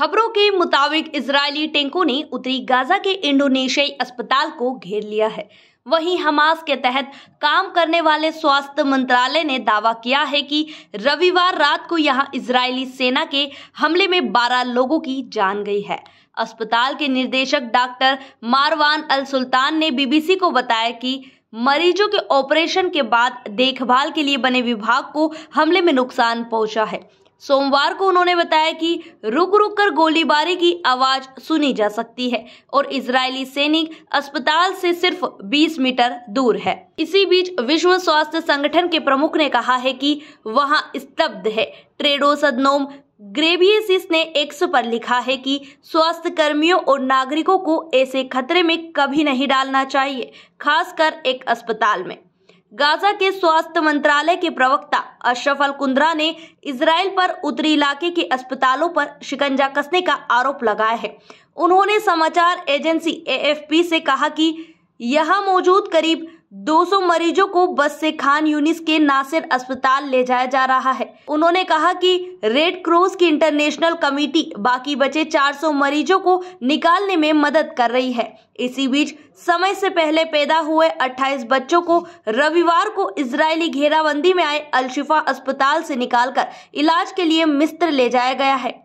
खबरों के मुताबिक इजरायली टैंकों ने उत्तरी गाजा के इंडोनेशियाई अस्पताल को घेर लिया है वहीं हमास के तहत काम करने वाले स्वास्थ्य मंत्रालय ने दावा किया है कि रविवार रात को यहां इजरायली सेना के हमले में 12 लोगों की जान गई है अस्पताल के निर्देशक डॉक्टर मारवान अल सुल्तान ने बीबीसी को बताया कि मरीजों के ऑपरेशन के बाद देखभाल के लिए बने विभाग को हमले में नुकसान पहुंचा है सोमवार को उन्होंने बताया कि रुक रुक कर गोलीबारी की आवाज सुनी जा सकती है और इजरायली सैनिक अस्पताल से सिर्फ 20 मीटर दूर है इसी बीच विश्व स्वास्थ्य संगठन के प्रमुख ने कहा है कि वहां स्तब्ध है ट्रेडोस अदनोम ग्रेबियसिस ने एक्स पर लिखा है कि स्वास्थ्य कर्मियों और नागरिकों को ऐसे खतरे में कभी नहीं डालना चाहिए खासकर एक अस्पताल में गाजा के स्वास्थ्य मंत्रालय के प्रवक्ता अशरफ अल कुंद्रा ने इसराइल पर उत्तरी इलाके के अस्पतालों पर शिकंजा कसने का आरोप लगाया है उन्होंने समाचार एजेंसी ए से कहा कि यह मौजूद करीब 200 मरीजों को बस से खान यूनिस के नासिर अस्पताल ले जाया जा रहा है उन्होंने कहा कि रेड क्रॉस की इंटरनेशनल कमेटी बाकी बचे 400 मरीजों को निकालने में मदद कर रही है इसी बीच समय से पहले पैदा हुए 28 बच्चों को रविवार को इजरायली घेराबंदी में आए अलशिफा अस्पताल से निकालकर इलाज के लिए मिस्र ले जाया गया है